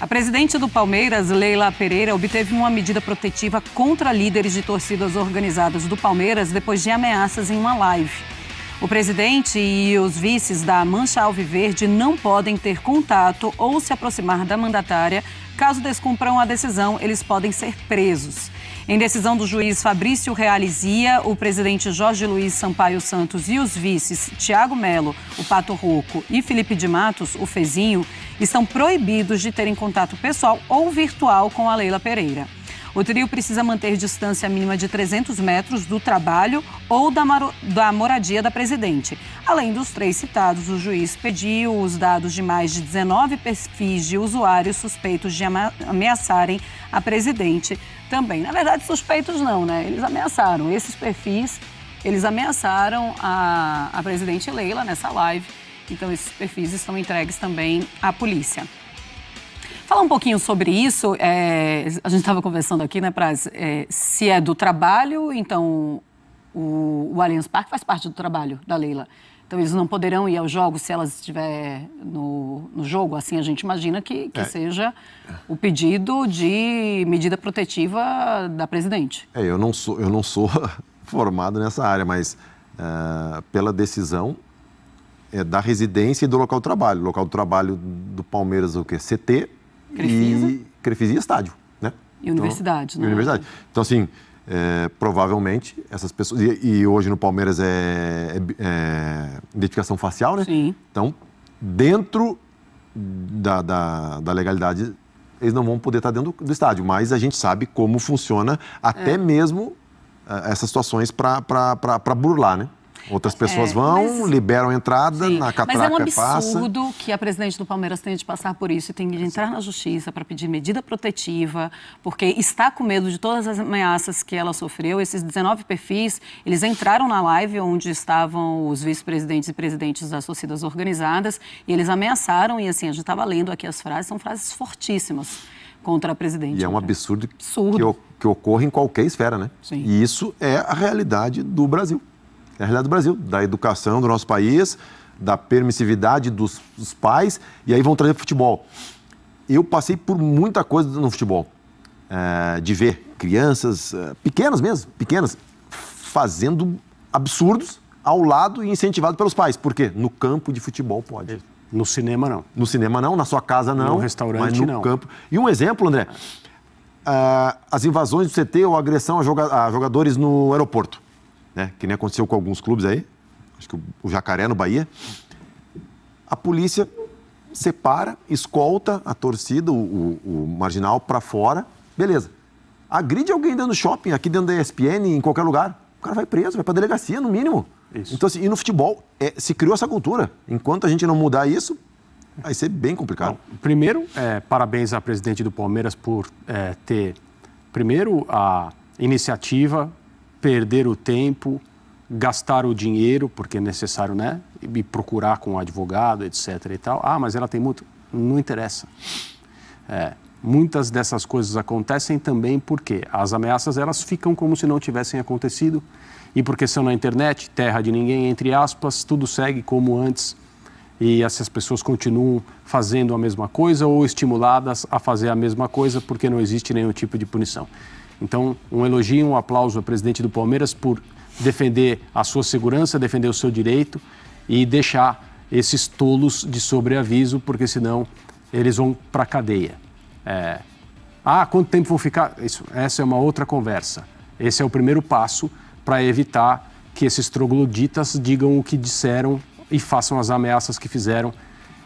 A presidente do Palmeiras, Leila Pereira, obteve uma medida protetiva contra líderes de torcidas organizadas do Palmeiras depois de ameaças em uma live. O presidente e os vices da Mancha Alviverde não podem ter contato ou se aproximar da mandatária. Caso descumpram a decisão, eles podem ser presos. Em decisão do juiz Fabrício Realizia, o presidente Jorge Luiz Sampaio Santos e os vices Tiago Melo, o Pato Rouco e Felipe de Matos, o Fezinho, estão proibidos de terem contato pessoal ou virtual com a Leila Pereira. O trio precisa manter distância mínima de 300 metros do trabalho ou da, da moradia da presidente. Além dos três citados, o juiz pediu os dados de mais de 19 perfis de usuários suspeitos de ameaçarem a presidente também. Na verdade, suspeitos não, né? Eles ameaçaram. Esses perfis, eles ameaçaram a, a presidente Leila nessa live. Então, esses perfis estão entregues também à polícia. Falar um pouquinho sobre isso. É, a gente estava conversando aqui, né, Praz? É, se é do trabalho, então o, o Allianz Parque faz parte do trabalho da Leila. Então eles não poderão ir aos jogos se elas estiver no, no jogo. Assim a gente imagina que, que é. seja o pedido de medida protetiva da presidente. É, eu não sou, eu não sou formado nessa área, mas uh, pela decisão é, da residência e do local de trabalho. O local de trabalho do Palmeiras é o quê? CT, Crefisa. E Crefisa e estádio, né? E universidade, então, né? E universidade. Então, assim, é, provavelmente essas pessoas. E, e, hoje no Palmeiras é, é, é identificação facial, né? Sim. Então, dentro da, da, da, legalidade, eles não vão poder estar dentro do, do estádio, mas a gente sabe como funciona até é. mesmo é, essas situações para burlar, né? Outras é, pessoas é, vão, mas... liberam a entrada, Sim. na catraca Mas é um absurdo passa. que a presidente do Palmeiras tenha de passar por isso e tenha de entrar na justiça para pedir medida protetiva, porque está com medo de todas as ameaças que ela sofreu. Esses 19 perfis, eles entraram na live onde estavam os vice-presidentes e presidentes das torcidas organizadas e eles ameaçaram e assim, a gente estava lendo aqui as frases, são frases fortíssimas contra a presidente. E é um absurdo, né? absurdo. Que, que ocorre em qualquer esfera, né? Sim. E isso é a realidade do Brasil. É a realidade do Brasil, da educação do nosso país, da permissividade dos, dos pais, e aí vão trazer para futebol. Eu passei por muita coisa no futebol, é, de ver crianças, é, pequenas mesmo, pequenas, fazendo absurdos ao lado e incentivado pelos pais. Por quê? No campo de futebol pode. No cinema não. No cinema não, na sua casa não. No restaurante mas no não. campo. E um exemplo, André, uh, as invasões do CT ou agressão a, joga a jogadores no aeroporto né? que nem aconteceu com alguns clubes aí, acho que o Jacaré no Bahia, a polícia separa, escolta a torcida, o, o, o marginal, para fora, beleza. Agride alguém dentro do shopping, aqui dentro da ESPN, em qualquer lugar, o cara vai preso, vai para delegacia, no mínimo. Isso. Então, assim, e no futebol, é, se criou essa cultura. Enquanto a gente não mudar isso, vai ser bem complicado. Bom, primeiro, é, parabéns à presidente do Palmeiras por é, ter, primeiro, a iniciativa perder o tempo, gastar o dinheiro, porque é necessário, né? E procurar com um advogado, etc. e tal. Ah, mas ela tem muito. Não interessa. É, muitas dessas coisas acontecem também porque as ameaças elas ficam como se não tivessem acontecido e porque são na internet, terra de ninguém, entre aspas, tudo segue como antes e essas pessoas continuam fazendo a mesma coisa ou estimuladas a fazer a mesma coisa porque não existe nenhum tipo de punição. Então, um elogio e um aplauso ao presidente do Palmeiras por defender a sua segurança, defender o seu direito e deixar esses tolos de sobreaviso, porque senão eles vão para a cadeia. É... Ah, quanto tempo vão ficar? Isso, essa é uma outra conversa. Esse é o primeiro passo para evitar que esses trogloditas digam o que disseram e façam as ameaças que fizeram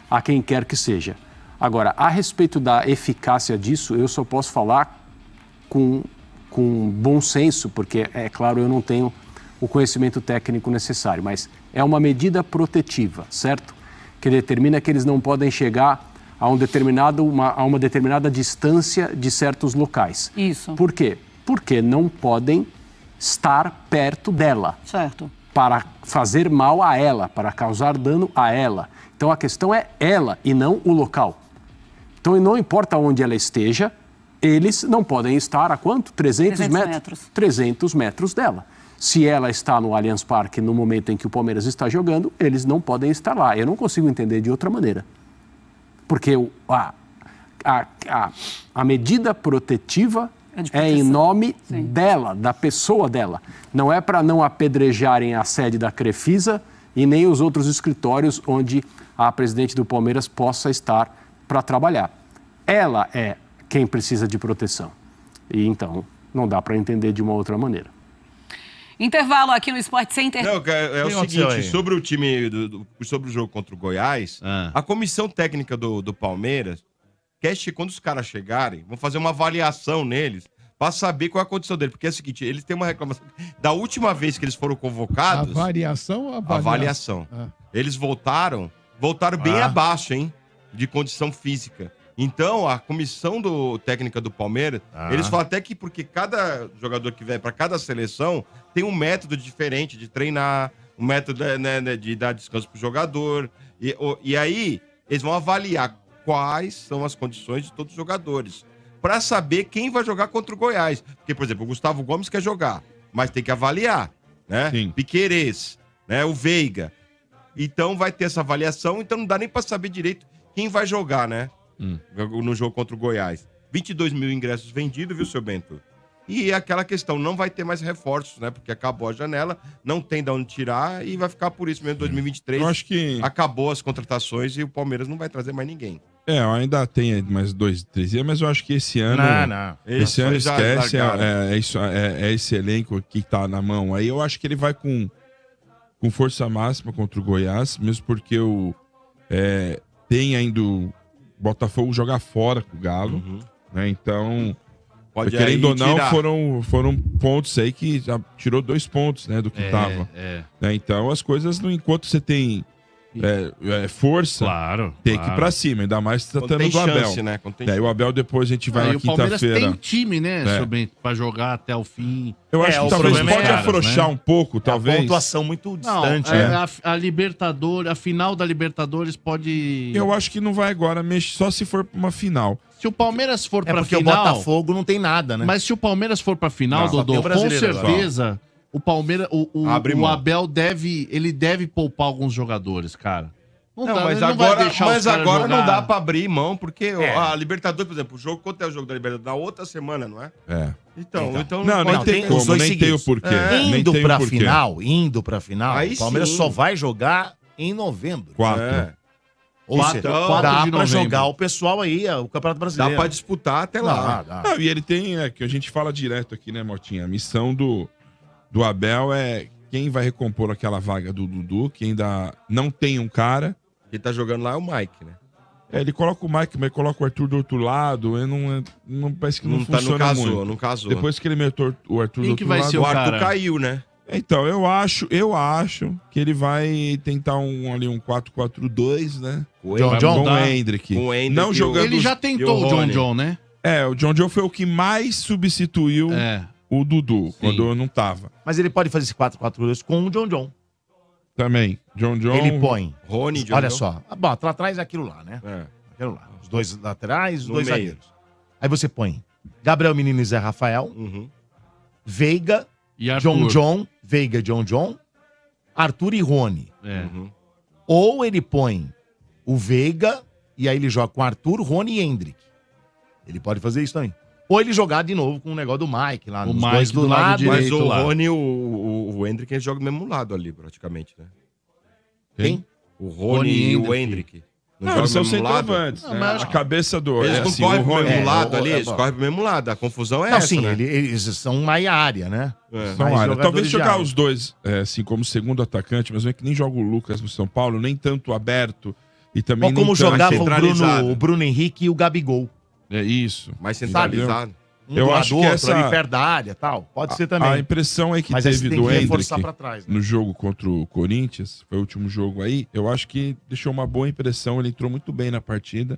a quem quer que seja. Agora, a respeito da eficácia disso, eu só posso falar com com bom senso, porque, é claro, eu não tenho o conhecimento técnico necessário, mas é uma medida protetiva, certo? Que determina que eles não podem chegar a, um determinado, uma, a uma determinada distância de certos locais. Isso. Por quê? Porque não podem estar perto dela. Certo. Para fazer mal a ela, para causar dano a ela. Então a questão é ela e não o local. Então não importa onde ela esteja, eles não podem estar a quanto? 300, 300 metros? metros. 300 metros dela. Se ela está no Allianz Parque no momento em que o Palmeiras está jogando, eles não podem estar lá. Eu não consigo entender de outra maneira. Porque a, a, a, a medida protetiva é, é, em nome Sim. dela, da pessoa dela. Não é para não apedrejarem a sede da Crefisa e nem os outros escritórios onde a presidente do Palmeiras possa estar para trabalhar. Ela é quem precisa de proteção. E então, não dá para entender de uma outra maneira. Intervalo aqui no Sport Center. Não, é, é o seguinte, sobre o time, do, do, sobre o jogo contra o Goiás, ah. a comissão técnica do, do Palmeiras quer, quando os caras chegarem, vão fazer uma avaliação neles para saber qual é a condição dele. Porque é o seguinte, eles têm uma reclamação. Da última vez que eles foram convocados... Avaliação ou avaliação? Avaliação. Ah. Eles voltaram, voltaram bem ah. abaixo, hein? De condição física. Então, a comissão do técnica do Palmeiras, ah. eles falam até que porque cada jogador que vem para cada seleção tem um método diferente de treinar, um método né, né, né de dar descanso para o jogador. E, e aí, eles vão avaliar quais são as condições de todos os jogadores para saber quem vai jogar contra o Goiás. Porque, por exemplo, o Gustavo Gomes quer jogar, mas tem que avaliar, né? Sim. Piqueires, né? O Veiga. Então vai ter essa avaliação, então não dá nem para saber direito quem vai jogar, né? hum. no jogo contra o Goiás. 22 mil ingressos vendidos, viu, seu Bento? E aquela questão, não vai ter mais reforços, né? Porque acabou a janela, não tem de onde tirar e vai ficar por isso mesmo. 2023 eu acho que... acabou as contratações e o Palmeiras não vai trazer mais ninguém. É, ainda tem mais dois, três dias, mas eu acho que esse ano. Não, não. Esse ano esquece, é, é, é, isso, é, é, esse elenco que tá na mão. Aí eu acho que ele vai com, com força máxima contra o Goiás, mesmo porque o, é, tem ainda Botafogo jogar fora com o Galo. Uhum. Né? Então, Pode querendo ou não, foram, foram pontos aí que já tirou dois pontos né, do que estava. É, é. né? Então, as coisas, no enquanto você tem é, é, força. Claro. Tem claro. que ir pra cima, ainda mais tratando tá do Abel. Chance, né? Tem... Daí o Abel depois a gente vai ah, na quinta-feira. tem time, né, é. Sobre, pra jogar até o fim. Eu é, acho que talvez é pode é, afrouxar né? um pouco, é talvez. A pontuação muito distante. Não, é, né? a, a, Libertadores, a final da Libertadores pode. Eu acho que não vai agora, mexe só se for pra uma final. Se o Palmeiras for é pra porque final. Porque o Botafogo não tem nada, né? Mas se o Palmeiras for pra final, não, Dodô, com certeza. Só o Palmeiras, o, o, o Abel deve, ele deve poupar alguns jogadores, cara. Não, não dá, mas agora, mas agora não dá para abrir mão, porque é. a Libertadores, por exemplo, o jogo quanto é o jogo da Libertadores da outra semana, não é? É. Então, então, então não, não, nem tem, como, os dois nem seguidos. tem o porquê. É. Indo para final, indo para final, Aí o Palmeiras sim. só vai jogar em novembro. Quatro. É. Ou quatro, seja, dá pra jogar o pessoal aí, é, o Campeonato Brasileiro. Dá pra disputar até lá. Dá, dá. Não, e ele tem, é, que a gente fala direto aqui, né, Mortinha? A missão do, do Abel é quem vai recompor aquela vaga do Dudu, que ainda não tem um cara. Quem tá jogando lá é o Mike, né? É, ele coloca o Mike, mas coloca o Arthur do outro lado. E não, é, não parece que não, não funciona tá, não casou, muito. Não casou. Depois que ele meteu o Arthur Quem do outro lado, o, Arthur cara? caiu, né? Então, eu acho, eu acho que ele vai tentar um ali um 4-4-2, né? Tá o John, John, com Hendrick. O Hendrick não jogando. Ele já tentou o John John, né? É, o John John foi o que mais substituiu é o Dudu, Sim. quando eu não tava. Mas ele pode fazer esse 4-4-2 com o John John. Também. John John. Ele põe. Rony, John Olha John. só. Ah, Bom, atrás é aquilo lá, né? É. Aquilo lá. Os dois laterais, os No dois meio. zagueiros. Aí você põe Gabriel Menino e Zé Rafael, uhum. Veiga, E John John, Veiga, John John, Arthur e Rony. É. Uhum. Ou ele põe o Veiga e aí ele joga com Arthur, Rony e Hendrick. Ele pode fazer isso também. Ou ele jogar de novo com o negócio do Mike lá. O Mike do, lado, lado direito. Mas o Rony e o, o, o Hendrick jogam do mesmo lado ali, praticamente, né? Quem? O Rony, Rony e o Hendrick. Não, não eles são centroavantes. Né? Mas... A cabeça do. Eles é, assim, correm pro mesmo é, lado é, ali, eles correm pro mesmo lado. A confusão é não, essa. Sim, né? eles são uma área, né? É. São área. Talvez jogar área. os dois, é, assim, como segundo atacante, mas é que nem joga o Lucas no São Paulo, nem tanto aberto. E também Bom, como jogavam o Bruno, o Bruno Henrique e o Gabigol. É isso. Mais centralizado. Tá um eu acho que essa ali perto da área, tal. Pode a, ser também. A impressão aí é que Mas teve do Hendrick trás, né? no jogo contra o Corinthians, foi o último jogo aí, eu acho que deixou uma boa impressão, ele entrou muito bem na partida.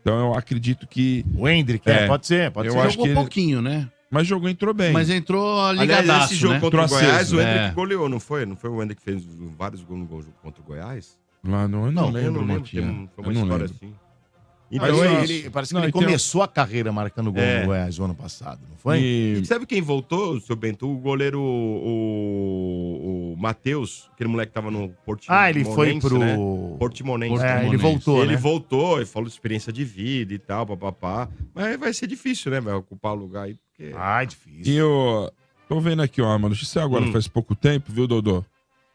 Então eu acredito que o Hendrick, é, é, pode ser, pode eu ser. Acho jogou que pouquinho, né? Mas jogou entrou bem. Mas entrou ligado. Aliás, esse jogo né? contra o Goiás, aceso, o é. Hendrick é. goleou, não foi? Não foi o Hendrick que fez vários gols no gol contra o Goiás? Lá no, eu não, não lembro, não lembro, eu Assim. Então, mas, é ele, parece que não, ele então... começou a carreira marcando gol é. no Goiás ano passado, não foi? E... e sabe quem voltou, seu Bento? O goleiro, o, o Matheus, aquele moleque que tava no Portimonense. Ah, ele foi pro... Né? Portimonense. É, ele voltou, Ele né? voltou, e falou de experiência de vida e tal, papapá. Mas vai ser difícil, né, vai ocupar o lugar aí, porque... Ah, é difícil. E eu Tô vendo aqui, ó, uma notícia agora, hum. faz pouco tempo, viu, Dodô?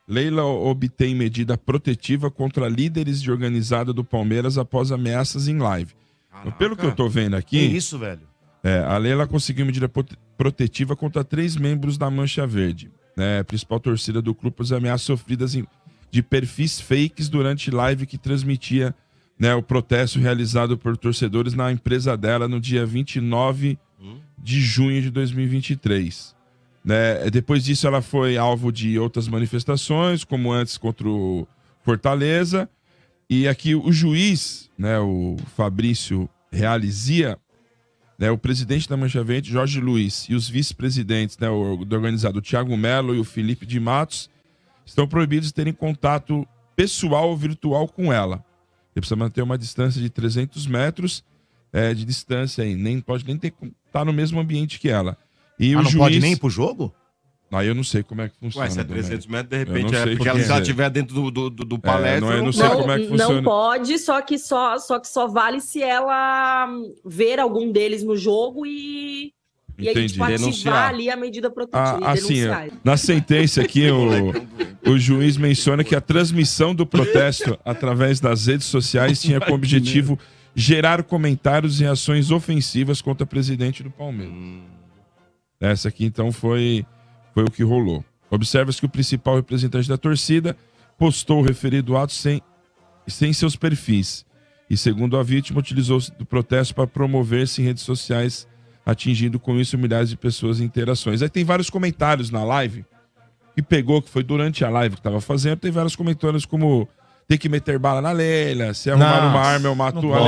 Leila obtém medida protetiva contra líderes de organizada do Palmeiras após ameaças em live. Caraca. Então, pelo que eu tô vendo aqui. Que isso, velho? É, a Leila conseguiu medida protetiva contra três membros da Mancha Verde, né? Principal torcida do clube, as ameaças sofridas em, de perfis fakes durante live que transmitia né, o protesto realizado por torcedores na empresa dela no dia 29 hum? de junho de 2023. Né? Depois disso, ela foi alvo de outras manifestações, como antes contra o Fortaleza. E aqui o juiz, né, o Fabrício Realizia, né, o presidente da Mancha Verde, Jorge Luiz, e os vice-presidentes né, o, do organizado, o Thiago Melo e o Felipe de Matos, estão proibidos de terem contato pessoal ou virtual com ela. Ele precisa manter uma distância de 300 metros é, de distância, aí, nem pode nem estar tá no mesmo ambiente que ela. E ah, o não juiz... pode nem ir pro jogo? Aí eu não sei como é que funciona. Ué, se é 300 metros, de repente, é porque ela já estiver é. dentro do, do, do, do é, palestra. É, não, eu não, sei não, como é que funciona. Não pode, só que só, só que só vale se ela ver algum deles no jogo e. E a gente partir, denunciar. ali a medida ah, protetiva. Ah, assim, na sentença aqui, o, o juiz menciona que a transmissão do protesto através das redes sociais tinha como objetivo gerar comentários e ações ofensivas contra o presidente do Palmeiras. Hum. Essa aqui, então, foi, foi o que rolou. Observa-se que o principal representante da torcida postou o referido ato sem, sem seus perfis. E, segundo a vítima, utilizou-se do protesto para promover-se em redes sociais, atingindo com isso milhares de pessoas em interações. Aí tem vários comentários na live que pegou, que foi durante a live que estava fazendo. Tem vários comentários como tem que meter bala na Leila, se arrumar Nossa, uma arma eu mato a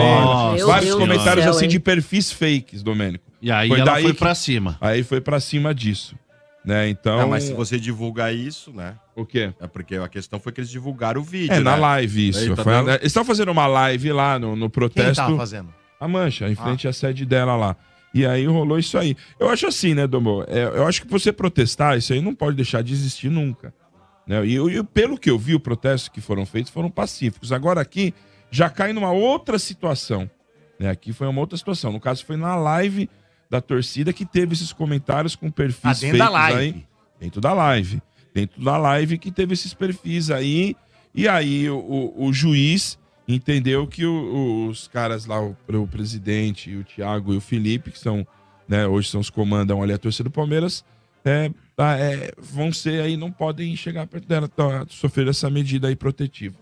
Leila. Vários Deus comentários céu, assim hein? de perfis fakes, Domênico. E aí foi ela foi que... pra cima. Aí foi pra cima disso. Né, então... Não, mas se você divulgar isso, né? O quê? É porque a questão foi que eles divulgaram o vídeo, É, né? na live isso. Aí, tá foi... dando... Eles estavam fazendo uma live lá no, no tá protesto. Quem tava fazendo? A Mancha, em frente ah. à sede dela lá. E aí rolou isso aí. Eu acho assim, né, Domô? É, eu acho que você protestar, isso aí não pode deixar de existir nunca. Né? E, pelo que eu vi, os protestos que foram feitos foram pacíficos. Agora aqui já cai numa outra situação. Né? Aqui foi uma outra situação. No caso, foi na live da torcida que teve esses comentários com perfis feitos ah, dentro da live. aí. Dentro da live. Dentro da live que teve esses perfis aí. E aí o, o, o juiz entendeu que o, os caras lá, o, o presidente, o Thiago e o Felipe, que são, né, hoje são os comandam ali a torcida do Palmeiras, é, ah, é, vão ser aí, não podem chegar perto dela, então, ah, sofrer essa medida aí protetiva.